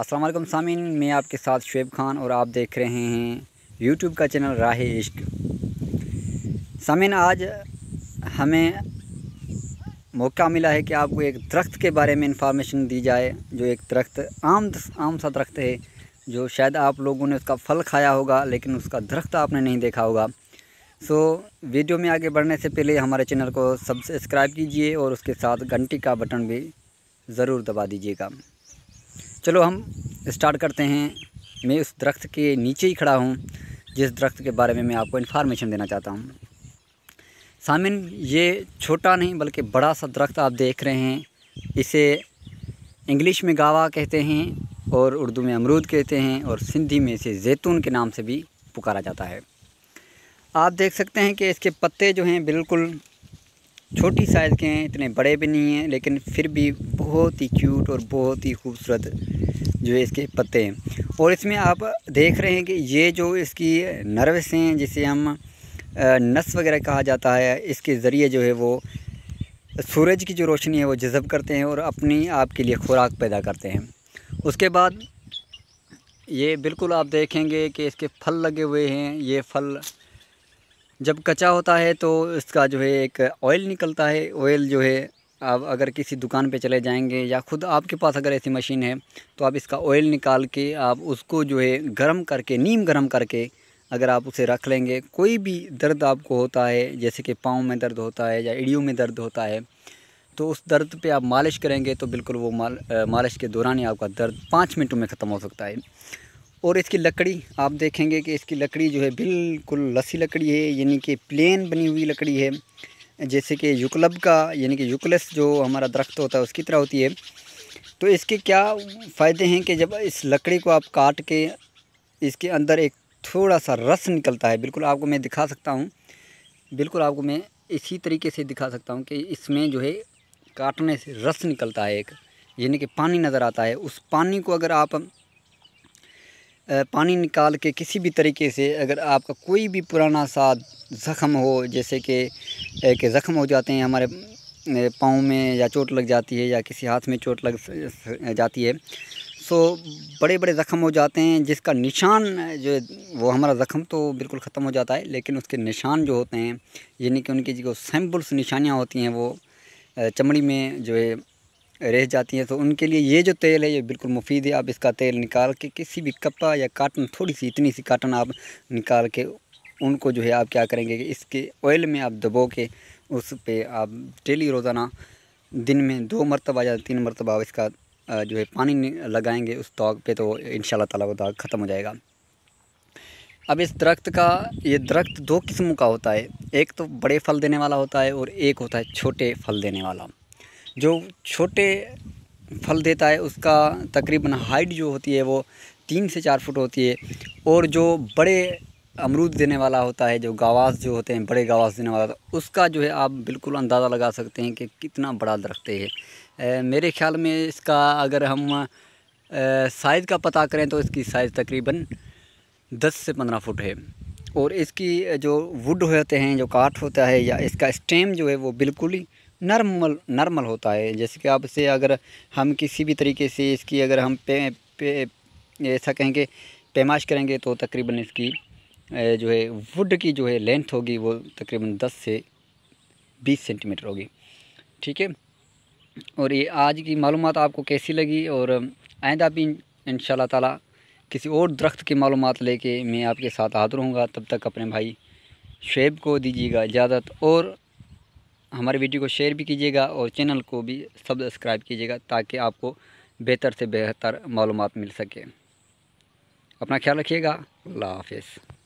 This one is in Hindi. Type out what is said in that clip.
असलम सामिन मैं आपके साथ शुएब खान और आप देख रहे हैं यूट्यूब का चैनल राह इश्क सामिन आज हमें मौका मिला है कि आपको एक दरख्त के बारे में इंफॉर्मेशन दी जाए जो एक दरख्त आम आम सा दरख्त है जो शायद आप लोगों ने उसका फल खाया होगा लेकिन उसका दरख्त आपने नहीं देखा होगा सो वीडियो में आगे बढ़ने से पहले हमारे चैनल को सब्सक्राइब कीजिए और उसके साथ घंटी का बटन भी ज़रूर दबा दीजिएगा चलो हम स्टार्ट करते हैं मैं उस दरख्त के नीचे ही खड़ा हूँ जिस दरख्त के बारे में मैं आपको इन्फॉर्मेशन देना चाहता हूँ सामिन ये छोटा नहीं बल्कि बड़ा सा दरख्त आप देख रहे हैं इसे इंग्लिश में गावा कहते हैं और उर्दू में अमरूद कहते हैं और सिंधी में इसे जैतून के नाम से भी पुकारा जाता है आप देख सकते हैं कि इसके पत्ते जो हैं बिल्कुल छोटी साइज़ के हैं इतने बड़े भी नहीं हैं लेकिन फिर भी बहुत ही क्यूट और बहुत ही खूबसूरत जो है इसके पत्ते हैं और इसमें आप देख रहे हैं कि ये जो इसकी नर्वस हैं जिसे हम नस वगैरह कहा जाता है इसके ज़रिए जो है वो सूरज की जो रोशनी है वो जज़ब करते हैं और अपनी आपके लिए खुराक पैदा करते हैं उसके बाद ये बिल्कुल आप देखेंगे कि इसके फल लगे हुए हैं ये फल जब कच्चा होता है तो इसका जो है एक ऑयल निकलता है ऑयल जो है आप अगर किसी दुकान पे चले जाएंगे या खुद आपके पास अगर ऐसी मशीन है तो आप इसका ऑयल निकाल के आप उसको जो है गर्म करके नीम गर्म करके अगर आप उसे रख लेंगे कोई भी दर्द आपको होता है जैसे कि पाँव में दर्द होता है या इडियो में दर्द होता है तो उस दर्द पे आप मालिश करेंगे तो बिल्कुल वो माल, मालिश के दौरान ही आपका दर्द पाँच मिनटों में ख़त्म हो सकता है और इसकी लकड़ी आप देखेंगे कि इसकी लकड़ी जो है बिल्कुल लसी लकड़ी है यानी कि प्लेन बनी हुई लकड़ी है जैसे कि यूकलब का यानी कि यूकलस जो हमारा दरख्त होता है उसकी तरह होती है तो इसके क्या फ़ायदे हैं कि जब इस लकड़ी को आप काट के इसके अंदर एक थोड़ा सा रस निकलता है बिल्कुल आपको मैं दिखा सकता हूँ बिल्कुल आपको मैं इसी तरीके से दिखा सकता हूँ कि इसमें जो है काटने से रस निकलता है एक यानी कि पानी नज़र आता है उस पानी को अगर आप पानी निकाल के किसी भी तरीके से अगर आपका कोई भी पुराना सा ज़ख़म हो जैसे कि एक ज़ख़म हो जाते हैं हमारे पाँव में या चोट लग जाती है या किसी हाथ में चोट लग जाती है सो बड़े बड़े ज़ख़म हो जाते हैं जिसका निशान जो वो हमारा ज़ख़म तो बिल्कुल ख़त्म हो जाता है लेकिन उसके निशान जो होते हैं यानी कि उनकी जो सैम्पल्स निशानियाँ होती हैं वो चमड़ी में जो है रह जाती हैं तो उनके लिए ये जो तेल है ये बिल्कुल मुफीद है आप इसका तेल निकाल के किसी भी कपड़ा या काटन थोड़ी सी इतनी सी काटन आप निकाल के उनको जो है आप क्या करेंगे कि इसके ऑयल में आप दबो के उस पर आप डेली रोज़ाना दिन में दो मरतबा या तीन मरतबा आप इसका जो है पानी लगाएंगे उस दाग पे तो इन ताला वो दाग ख़त्म हो जाएगा अब इस दरख्त का ये दरख्त दो किस्म का होता है एक तो बड़े फल देने वाला होता है और एक होता है छोटे फल देने वाला जो छोटे फल देता है उसका तकरीबन हाइट जो होती है वो तीन से चार फुट होती है और जो बड़े अमरूद देने वाला होता है जो गावास जो होते हैं बड़े गावास देने वाला तो उसका जो है आप बिल्कुल अंदाज़ा लगा सकते हैं कि कितना बड़ा दरख्त है मेरे ख्याल में इसका अगर हम साइज़ का पता करें तो इसकी साइज़ तकरीबन दस से पंद्रह फुट है और इसकी जो वुड होते हैं जो काट होता है या इसका स्टेम जो है वो बिल्कुल ही नर्मल नर्मल होता है जैसे कि आप से अगर हम किसी भी तरीके से इसकी अगर हम पे, पे ऐसा कहेंगे पैमाश करेंगे तो तकरीबन इसकी जो है वुड की जो है लेंथ होगी वो तकरीबन 10 से 20 सेंटीमीटर होगी ठीक है और ये आज की मालूम आपको कैसी लगी और आइंदा भी इन ताला किसी और दरख्त की मालूम लेके मैं आपके साथ हाजिर रहूँगा तब तक अपने भाई शेब को दीजिएगा इजाज़त और हमारे वीडियो को शेयर भी कीजिएगा और चैनल को भी सब्सक्राइब कीजिएगा ताकि आपको बेहतर से बेहतर मालूम मिल सके अपना ख्याल रखिएगा अल्लाह हाफिज़